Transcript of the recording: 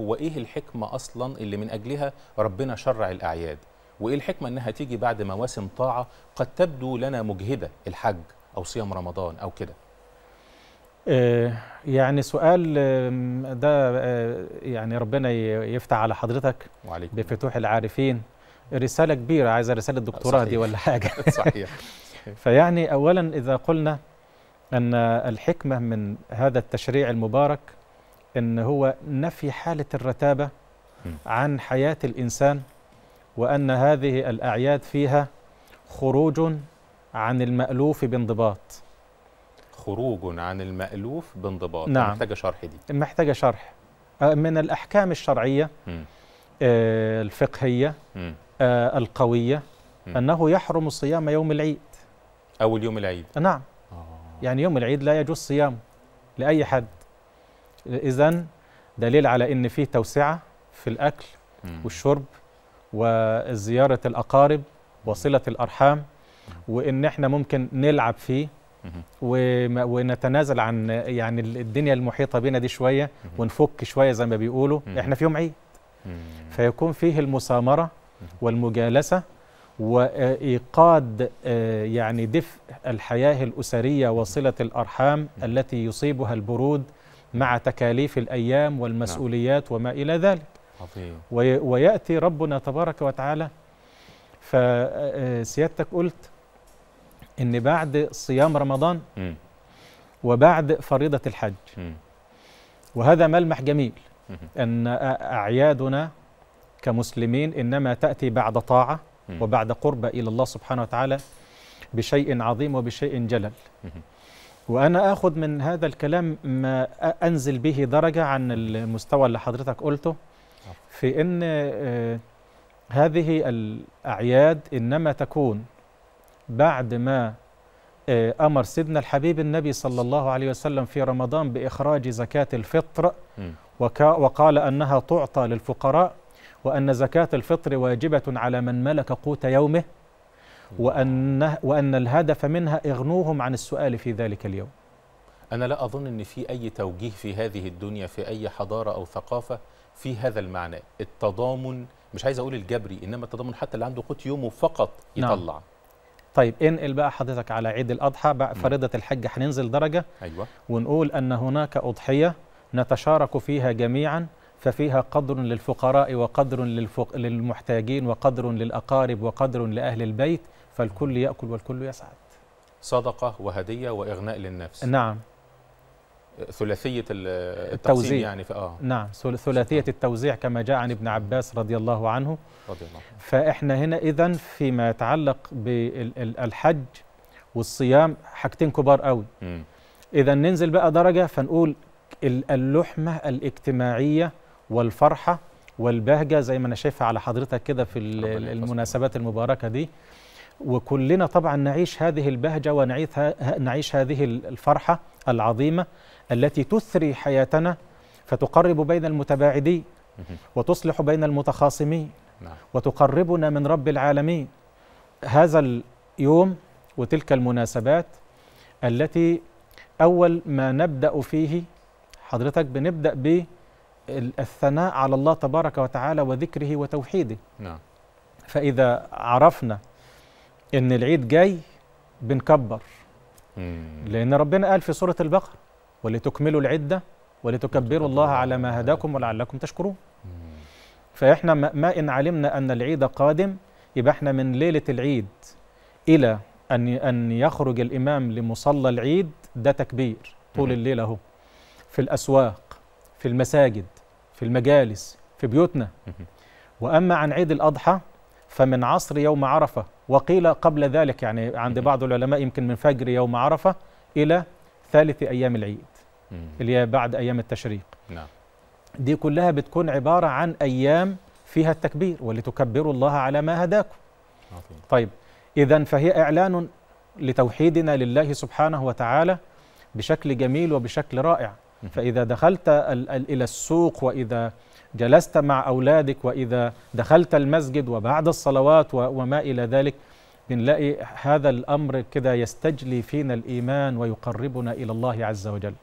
هو ايه الحكمه اصلا اللي من اجلها ربنا شرع الاعياد وايه الحكمه انها تيجي بعد مواسم طاعه قد تبدو لنا مجهده الحج او صيام رمضان او كده آه، يعني سؤال ده آه، يعني ربنا يفتح على حضرتك وعليكم. بفتوح العارفين رساله كبيره عايزه رساله دكتوراه دي ولا حاجه صحيح فيعني اولا اذا قلنا ان الحكمه من هذا التشريع المبارك ان هو نفي حاله الرتابه عن حياه الانسان وان هذه الاعياد فيها خروج عن المالوف بانضباط خروج عن المالوف بانضباط نعم. محتاجه شرح دي محتاجه شرح من الاحكام الشرعيه م. آه، الفقهيه م. آه، القويه م. انه يحرم صيام يوم العيد اول يوم العيد نعم آه. يعني يوم العيد لا يجوز صيامه لاي حد إذا دليل على إن في توسعة في الأكل والشرب وزيارة الأقارب وصلة الأرحام وإن إحنا ممكن نلعب فيه ونتنازل عن يعني الدنيا المحيطة بنا دي شوية ونفك شوية زي ما بيقولوا إحنا في يوم عيد فيكون فيه المسامرة والمجالسة وإيقاد آه، يعني دفء الحياة الأسرية وصلة الأرحام التي يصيبها البرود مع تكاليف الأيام نعم. والمسؤوليات وما إلى ذلك عظيم. ويأتي ربنا تبارك وتعالى فسيادتك آه، آه، قلت ان بعد صيام رمضان م. وبعد فريضه الحج م. وهذا ملمح جميل ان اعيادنا كمسلمين انما تاتي بعد طاعه وبعد قرب الى الله سبحانه وتعالى بشيء عظيم وبشيء جلل وأنا أخذ من هذا الكلام ما أنزل به درجة عن المستوى اللي حضرتك قلته في أن آه، هذه الأعياد إنما تكون بعد ما آه، أمر سيدنا الحبيب النبي صلى الله عليه وسلم في رمضان بإخراج زكاة الفطر وقال أنها تعطى للفقراء وأن زكاة الفطر واجبة على من ملك قوت يومه وأن, وأن الهدف منها إغنوهم عن السؤال في ذلك اليوم أنا لا أظن أن في أي توجيه في هذه الدنيا في أي حضارة أو ثقافة في هذا المعنى التضامن مش عايز أقول الجبري إنما التضامن حتى اللي عنده قوت يومه فقط نعم. يطلع نعم. طيب انقل بقى حضرتك على عيد الأضحى بقى نعم. فريضة الحج هننزل درجة أيوة. ونقول أن هناك أضحية نتشارك فيها جميعا ففيها قدر للفقراء وقدر للفق... للمحتاجين وقدر للأقارب وقدر لأهل البيت فالكل يأكل والكل يسعد صدقة وهدية وإغناء للنفس نعم ثلاثية التوزيع يعني في آه. نعم ثلاثية التوزيع كما جاء عن ابن عباس رضي الله عنه رضي الله عنه. فإحنا هنا إذا فيما يتعلق بالحج والصيام حاجتين كبار قوي إذا ننزل بقى درجة فنقول اللحمة الاجتماعية والفرحه والبهجه زي ما انا شايفها على حضرتك كده في المناسبات المباركه دي وكلنا طبعا نعيش هذه البهجه ونعيش هذه الفرحه العظيمه التي تثري حياتنا فتقرب بين المتباعدين وتصلح بين المتخاصمين نعم. وتقربنا من رب العالمين هذا اليوم وتلك المناسبات التي أول ما نبدأ فيه حضرتك بنبدأ الثناء على الله تبارك وتعالى وذكره وتوحيده نعم فإذا عرفنا إن العيد جاي بنكبر مم. لأن ربنا قال في سورة البقرة ولتكملوا العدة ولتكبروا الله على ما هداكم ولعلكم تشكرون مم. فإحنا ما إن علمنا أن العيد قادم يبقى إحنا من ليلة العيد إلى أن أن يخرج الإمام لمصلى العيد ده تكبير طول الليل أهو في الأسواق في المساجد في المجالس في بيوتنا وأما عن عيد الأضحى فمن عصر يوم عرفة وقيل قبل ذلك يعني عند بعض العلماء يمكن من فجر يوم عرفة إلى ثالث أيام العيد اللي هي بعد أيام التشريق نعم. دي كلها بتكون عبارة عن أيام فيها التكبير ولتكبروا الله على ما هداكم طيب إذا فهي إعلان لتوحيدنا لله سبحانه وتعالى بشكل جميل وبشكل رائع فإذا دخلت إلى السوق وإذا جلست مع أولادك وإذا دخلت المسجد وبعد الصلوات وما إلى ذلك بنلاقي هذا الأمر كده يستجلي فينا الإيمان ويقربنا إلى الله عز وجل